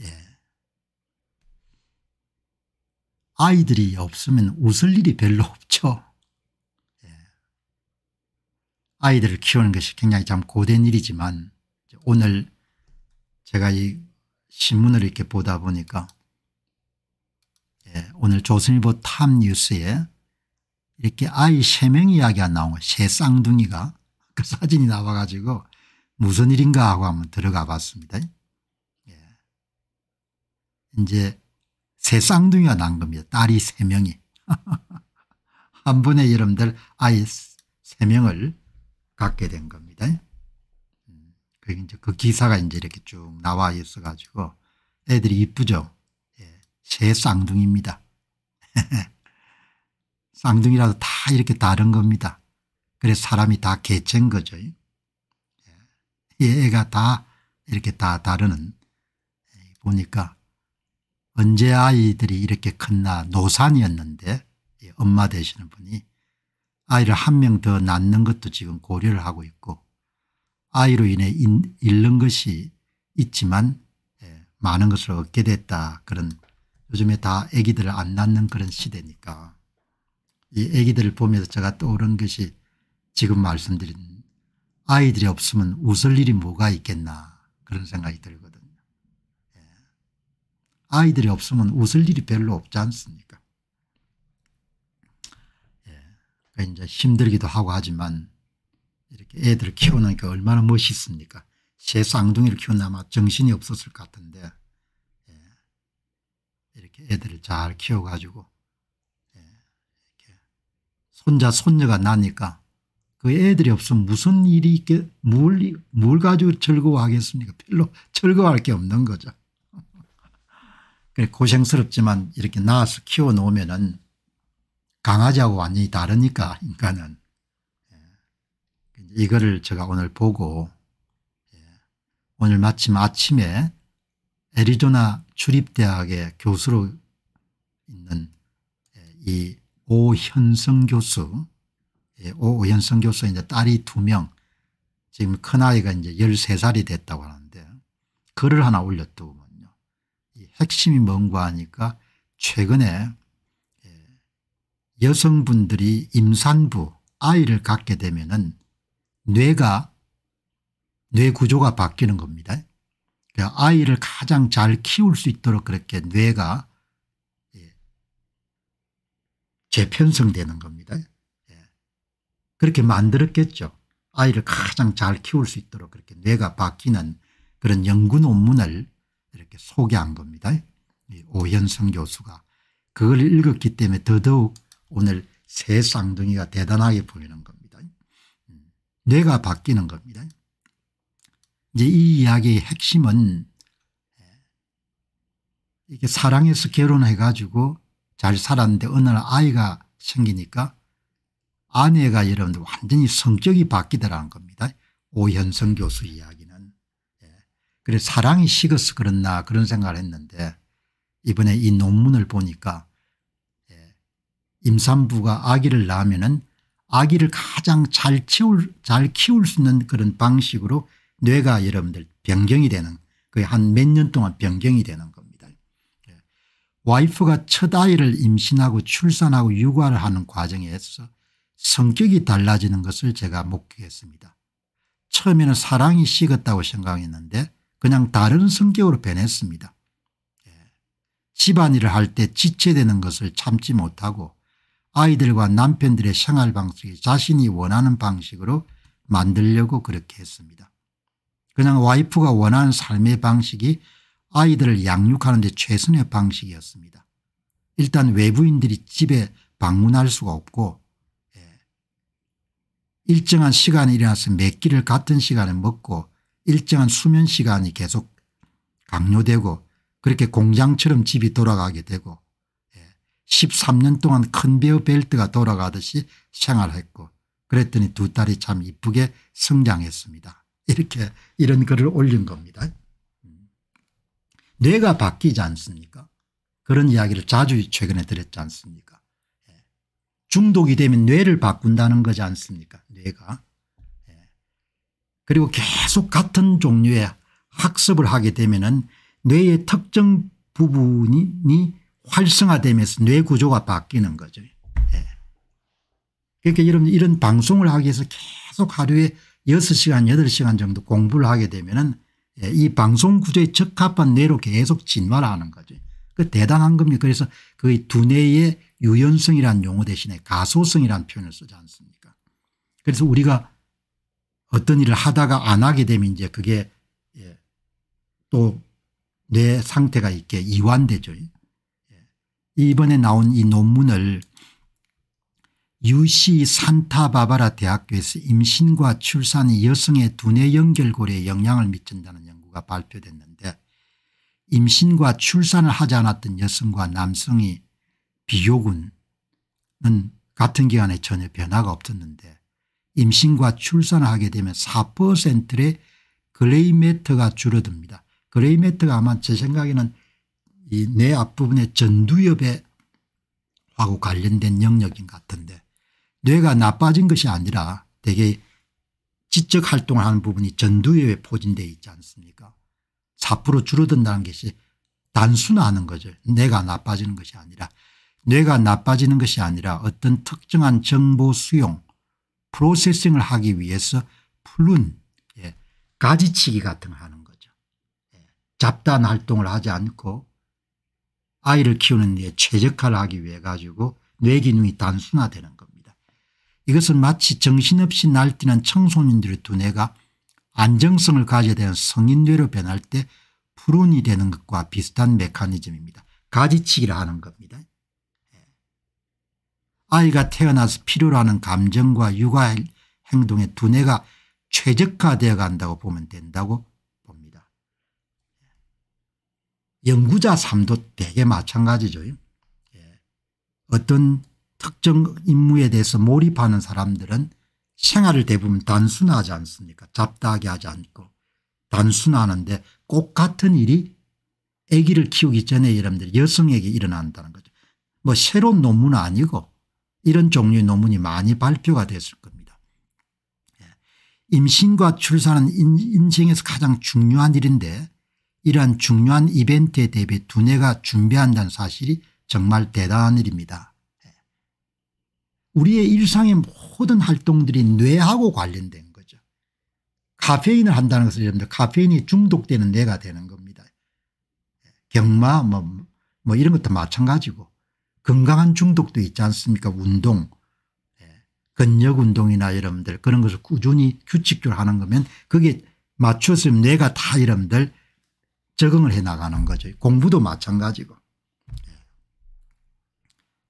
예. 아이들이 없으면 웃을 일이 별로 없죠. 예. 아이들을 키우는 것이 굉장히 참 고된 일이지만 오늘 제가 이 신문을 이렇게 보다 보니까 예. 오늘 조선일보 탑 뉴스에 이렇게 아이 3명 이야기가 나온 거세 쌍둥이가 그 사진이 나와가지고 무슨 일인가 하고 한번 들어가 봤습니다. 이제 세 쌍둥이가 난 겁니다. 딸이 세 명이. 한 분의 여러분들 아이 세 명을 갖게 된 겁니다. 그 이제 그 기사가 이제 이렇게 쭉 나와 있어 가지고 애들이 이쁘죠. 예, 새 쌍둥이입니다. 쌍둥이라도 다 이렇게 다른 겁니다. 그래서 사람이 다 개체인 거죠. 예, 애가 다 이렇게 다 다르는 예, 보니까 언제 아이들이 이렇게 컸나 노산이었는데 예, 엄마 되시는 분이 아이를 한 명 더 낳는 것도 지금 고려를 하고 있고 아이로 인해 잃는 것이 있지만 예, 많은 것을 얻게 됐다 그런 요즘에 다 아기들을 안 낳는 그런 시대니까 이 아기들을 보면서 제가 떠오른 것이 지금 말씀드린 아이들이 없으면 웃을 일이 뭐가 있겠나 그런 생각이 들거든요. 아이들이 없으면 웃을 일이 별로 없지 않습니까? 예. 그러니까 이제 힘들기도 하고 하지만 이렇게 애들을 키우는 게 얼마나 멋있습니까? 새 쌍둥이를 키우는 아마 정신이 없었을 것 같은데 예. 이렇게 애들을 잘 키워가지고 예. 이렇게 손자 손녀가 나니까 그 애들이 없으면 무슨 일이 있게 뭘, 뭘 가지고 즐거워하겠습니까? 별로 즐거워할 게 없는 거죠. 예, 고생스럽지만 이렇게 낳아서 키워놓으면은 강아지하고 완전히 다르니까 인간은 예. 이거를 제가 오늘 보고 예. 오늘 마침 아침에 애리조나 출입대학의 교수로 있는 이 오현성 교수 오현성 교수 이제 딸이 두 명 지금 큰아이가 이제 13살이 됐다고 하는데 글을 하나 올렸더구 핵심이 뭔가 하니까 최근에 예, 여성분들이 임산부 아이를 갖게 되면은 뇌가 뇌 구조가 바뀌는 겁니다. 그러니까 아이를 가장 잘 키울 수 있도록 그렇게 뇌가 예, 재편성되는 겁니다. 예, 그렇게 만들었겠죠. 아이를 가장 잘 키울 수 있도록 그렇게 뇌가 바뀌는 그런 연구 논문을 이렇게 소개한 겁니다. 오현성 교수가 그걸 읽었기 때문에 더더욱 오늘 새 쌍둥이가 대단하게 보이는 겁니다. 음, 뇌가 바뀌는 겁니다. 이제 이 이야기의 핵심은 예, 이게 사랑해서 결혼해 가지고 잘 살았는데 어느 날 아이가 생기니까 아내가 여러분들 완전히 성격이 바뀌더라는 겁니다. 오현성 교수 이야기는. 그래 사랑이 식어서 그렇나 그런 생각을 했는데 이번에 이 논문을 보니까 예, 임산부가 아기를 낳으면은 아기를 가장 잘 키울, 잘 키울 수 있는 그런 방식으로 뇌가 여러분들 변경이 되는 거의 한 몇 년 동안 변경이 되는 겁니다. 예, 와이프가 첫 아이를 임신하고 출산하고 육아를 하는 과정에서 성격이 달라지는 것을 제가 목격했습니다. 처음에는 사랑이 식었다고 생각했는데 그냥 다른 성격으로 변했습니다. 예. 집안일을 할 때 지체되는 것을 참지 못하고 아이들과 남편들의 생활 방식이 자신이 원하는 방식으로 만들려고 그렇게 했습니다. 그냥 와이프가 원하는 삶의 방식이 아이들을 양육하는 데 최선의 방식이었습니다. 일단 외부인들이 집에 방문할 수가 없고 예. 일정한 시간에 일어나서 몇 끼를 같은 시간에 먹고 일정한 수면 시간이 계속 강요되고 그렇게 공장처럼 집이 돌아가게 되고 13년 예, 동안 큰베어 벨트가 돌아가듯이 생활했고 그랬더니 두 딸이 참 이쁘게 성장했습니다. 이렇게 이런 글을 올린 겁니다. 음. 뇌가 바뀌지 않습니까 그런 이야기를 자주 최근에 드렸지 않습니까 예. 중독이 되면 뇌를 바꾼다는 거지 않습니까 뇌가. 그리고 계속 같은 종류의 학습을 하게 되면 뇌의 특정 부분이 활성화되면서 뇌 구조가 바뀌는 거죠. 예. 그러니까 여러분 이런 방송을 하기 위해서 계속 하루에 6시간 8시간 정도 공부를 하게 되면 은이 예, 방송 구조에 적합한 뇌로 계속 진화를 하는 거죠. 그 대단한 겁니다. 그래서 거의 두뇌의 유연성이란 용어 대신에 가소성이란 표현을 쓰지 않습니까 그래서 우리가 어떤 일을 하다가 안 하게 되면 이제 그게 예. 또뇌 상태가 있게 이완되죠. 예. 이번에 나온 이 논문을 유시 산타바바라 대학교에서 임신과 출산이 여성의 두뇌 연결고리에 영향을 미친다는 연구가 발표됐는데 임신과 출산을 하지 않았던 여성과 남성이 비교군은 같은 기간에 전혀 변화가 없었는데 임신과 출산을 하게 되면 4%의 그레이 매터가 줄어듭니다. 그레이 매터가 아마 제 생각에는 이 뇌 앞부분의 전두엽에 하고 관련된 영역인 것 같은데 뇌가 나빠진 것이 아니라 되게 지적 활동을 하는 부분이 전두엽에 포진되어 있지 않습니까 4% 줄어든다는 것이 단순화하는 거죠. 뇌가 나빠지는 것이 아니라 뇌가 나빠지는 것이 아니라 어떤 특정한 정보 수용 프로세싱을 하기 위해서 푸른 예, 가지치기 같은 걸 하는 거죠. 예, 잡단 활동을 하지 않고 아이를 키우는 데 최적화를 하기 위해 가지고 뇌 기능이 단순화되는 겁니다. 이것은 마치 정신없이 날뛰는 청소년들의 두뇌가 안정성을 가져야 되는 성인뇌로 변할 때 푸른이 되는 것과 비슷한 메커니즘입니다. 가지치기를 하는 겁니다. 아이가 태어나서 필요로 하는 감정과 육아 행동의 두뇌가 최적화되어 간다고 보면 된다고 봅니다. 연구자 삶도 대개 마찬가지죠. 예. 어떤 특정 임무에 대해서 몰입하는 사람들은 생활을 대부분 단순하지 않습니까 잡다하게 하지 않고 단순하는데 꼭 같은 일이 아기를 키우기 전에 여러분들 여성에게 일어난다는 거죠. 뭐 새로운 논문 아니고 이런 종류의 논문이 많이 발표가 됐을 겁니다. 예. 임신과 출산은 인생에서 가장 중요한 일인데 이러한 중요한 이벤트에 대비 두뇌가 준비한다는 사실이 정말 대단한 일입니다. 예. 우리의 일상의 모든 활동들이 뇌하고 관련된 거죠. 카페인을 한다는 것을 여러분들 카페인이 중독되는 뇌가 되는 겁니다. 예. 경마 뭐, 뭐 이런 것도 마찬가지고 건강한 중독도 있지 않습니까 운동 예. 근력운동이나 여러분들 그런 것을 꾸준히 규칙적으로 하는 거면 그게 맞춰서 내가 다 여러분들 적응을 해 나가는 거죠. 공부도 마찬가지고 예.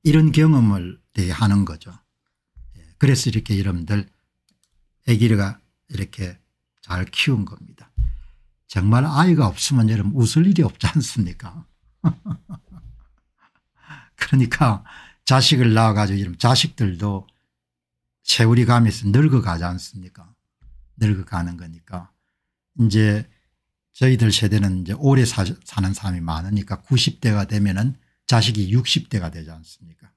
이런 경험을 네, 하는 거죠. 예. 그래서 이렇게 여러분들 애기가 이렇게 잘 키운 겁니다. 정말 아이가 없으면 여러분 웃을 일이 없지 않습니까 그러니까 자식을 낳아가지고 이런 자식들도 세월이 가면서 늙어가지 않습니까 늙어가는 거니까 이제 저희들 세대는 이제 오래 사, 는 사람이 많으니까 90대가 되면은 자식이 60대가 되지 않습니까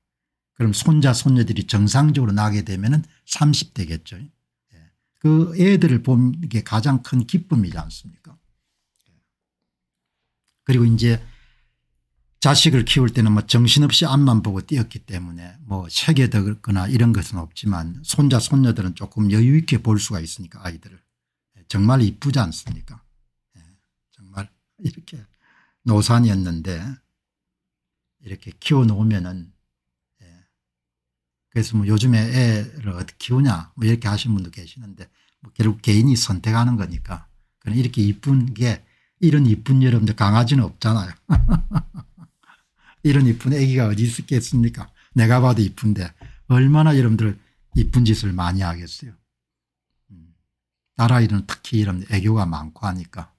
그럼 손자 손녀들이 정상적으로 나게 되면은 30대겠죠 예. 그 애들을 보는 게 가장 큰 기쁨이지 않습니까 예. 그리고 이제 자식을 키울 때는 뭐 정신없이 앞만 보고 뛰었기 때문에 뭐 책에 들거나 이런 것은 없지만 손자 손녀들은 조금 여유 있게 볼 수가 있으니까 아이들을 예, 정말 이쁘지 않습니까 예, 정말 이렇게 노산이었는데 이렇게 키워놓으면 은 예. 그래서 뭐 요즘에 애를 어떻게 키우냐 뭐 이렇게 하시는 분도 계시는데 뭐 결국 개인이 선택하는 거니까 그런 이렇게 이쁜 게 이런 이쁜 여러분들 강아지는 없잖아요 이런 이쁜 애기가 어디 있겠습니까 내가 봐도 이쁜데 얼마나 여러분들 이쁜 짓을 많이 하겠어요. 음. 나라 일은 특히 이런 애교가 많고 하니까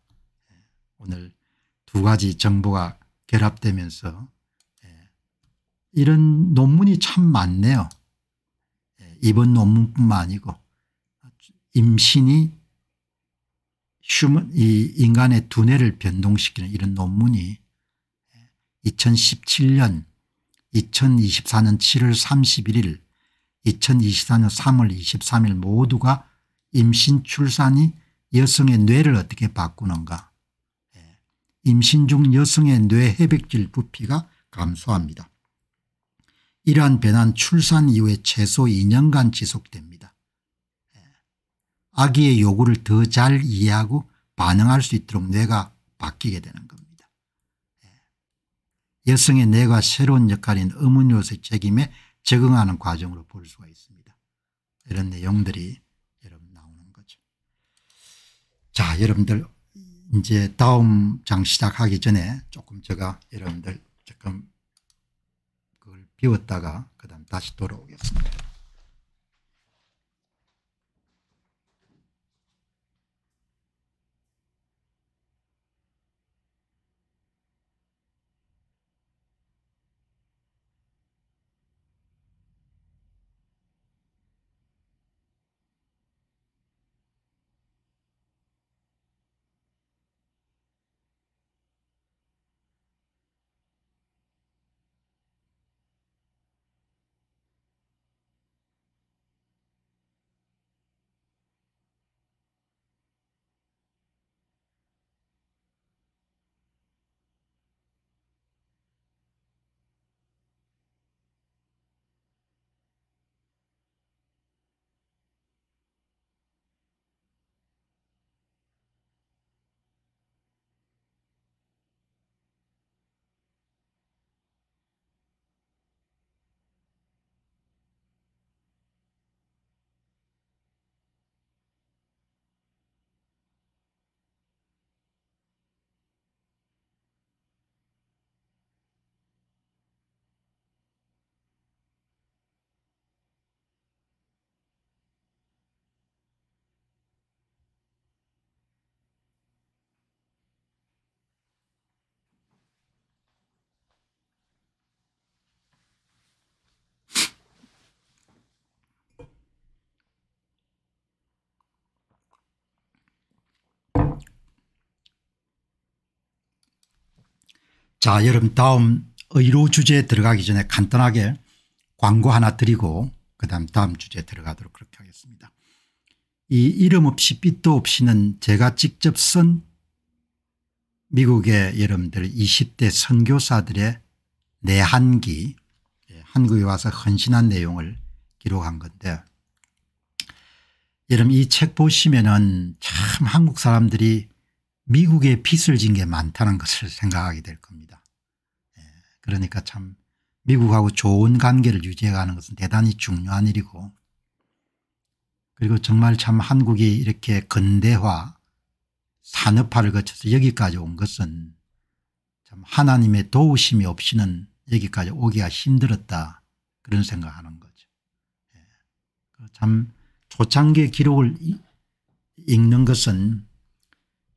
예. 오늘 두 가지 정보가 결합되면서 예. 이런 논문이 참 많네요. 예. 이번 논문뿐만 아니고 임신이 휴먼, 이 인간의 두뇌를 변동시키는 이런 논문이 2017년 2024년 7월 31일 2024년 3월 23일 모두가 임신 출산이 여성의 뇌를 어떻게 바꾸는가 예. 임신 중 여성의 뇌 해백질 부피가 감소합니다. 이러한 변화는 출산 이후에 최소 2년간 지속됩니다. 예. 아기의 요구를 더 잘 이해하고 반응할 수 있도록 뇌가 바뀌게 되는 겁니다. 여성의 뇌가 새로운 역할인 어문요로의 책임에 적응하는 과정으로 볼 수가 있습니다. 이런 내용들이 여러분 나오는 거죠. 자 여러분들 이제 다음 장 시작하기 전에 조금 제가 여러분들 조금 그걸 비웠다가 그 다음 다시 돌아오겠습니다. 자 여러분 다음 의료 주제에 들어가기 전에 간단하게 광고 하나 드리고 그다음 다음 주제에 들어가도록 그렇게 하겠습니다. 이 이름 없이 빛도 없이는 제가 직접 쓴 미국의 여러분들 20대 선교사들의 내한기 예, 한국에 와서 헌신한 내용을 기록한 건데 여러분 이 책 보시면은 참 한국 사람들이 미국에 빚을 진 게 많다는 것을 생각하게 될 겁니다. 예, 그러니까 참 미국하고 좋은 관계를 유지해가는 것은 대단히 중요한 일이고 그리고 정말 참 한국이 이렇게 근대화 산업화를 거쳐서 여기까지 온 것은 참 하나님의 도우심이 없이는 여기까지 오기가 힘들었다 그런 생각하는 거죠. 예, 그 참초창기 기록을 읽는 것은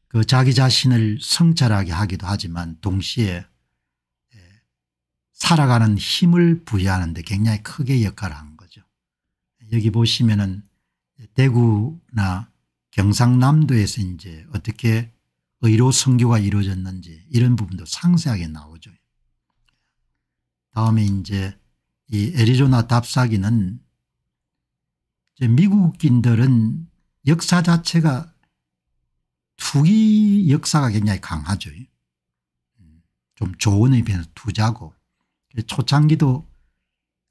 그 자기 자신을 성찰하게 하기도 하지만 동시에 예, 살아가는 힘을 부여하는 데 굉장히 크게 역할을 한 거죠. 여기 보시면은 대구나 경상남도에서 이제 어떻게 의료 선교가 이루어졌는지 이런 부분도 상세하게 나오죠. 다음에 이제 이 애리조나 답사기는 미국인들은 역사 자체가 투기 역사가 굉장히 강하죠. 좀 조언에 비해서 투자고 초창기도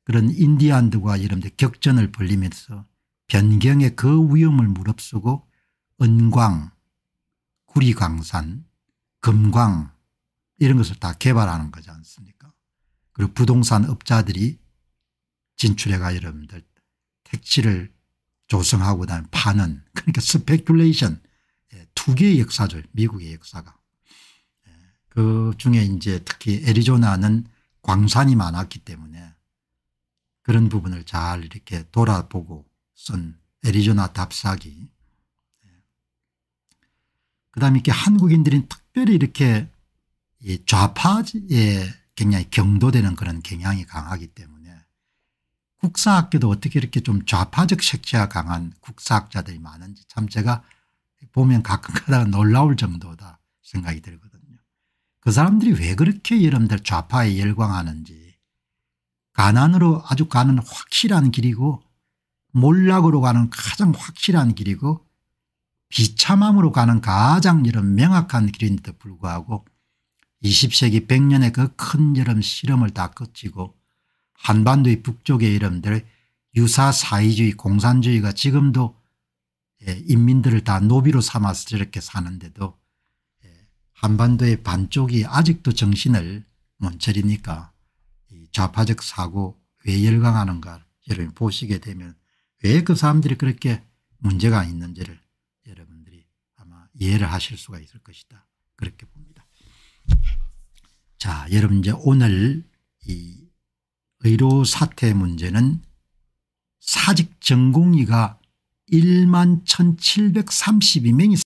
그런 인디안들과 이런 데 격전을 벌리면서 변경의 그 위험을 무릅쓰고 은광 구리광산 금광 이런 것을 다 개발하는 거지 않습니까 그리고 부동산 업자들이 진출해가 여러분들 택지를 조성하고 다음 파는 그러니까 스펙큘레이션 두 개의 역사죠. 미국의 역사가. 예, 그 중에 이제 특히 애리조나는 광산이 많았기 때문에 그런 부분을 잘 이렇게 돌아보고 쓴 애리조나 답사기. 예. 그 다음에 이렇게 한국인들이 특별히 이렇게 좌파에 굉장히 경도되는 그런 경향이 강하기 때문에 국사학교도 어떻게 이렇게 좀 좌파적 색채가 강한 국사학자들이 많은지 참 제가 보면 가끔가다 놀라울 정도다 생각이 들거든요. 그 사람들이 왜 그렇게 여러분들 좌파에 열광하는지 가난으로 아주 가는 확실한 길이고 몰락으로 가는 가장 확실한 길이고 비참함으로 가는 가장 이런 명확한 길인데도 불구하고 20세기 100년의 그 큰 여름 실험을 다 거치고 한반도의 북쪽의 이름들 유사 사회주의 공산주의가 지금도 예, 인민들을 다 노비로 삼아서 저렇게 사는데도 예, 한반도의 반쪽이 아직도 정신을 못 차리니까 좌파적 사고 왜 열광하는가 여러분 보시게 되면 왜 그 사람들이 그렇게 문제가 있는지를 여러분들이 아마 이해를 하실 수가 있을 것이다. 그렇게 봅니다. 자 여러분 이제 오늘 이 의료 사태 문제는 사직 전공의가 1만 1732명이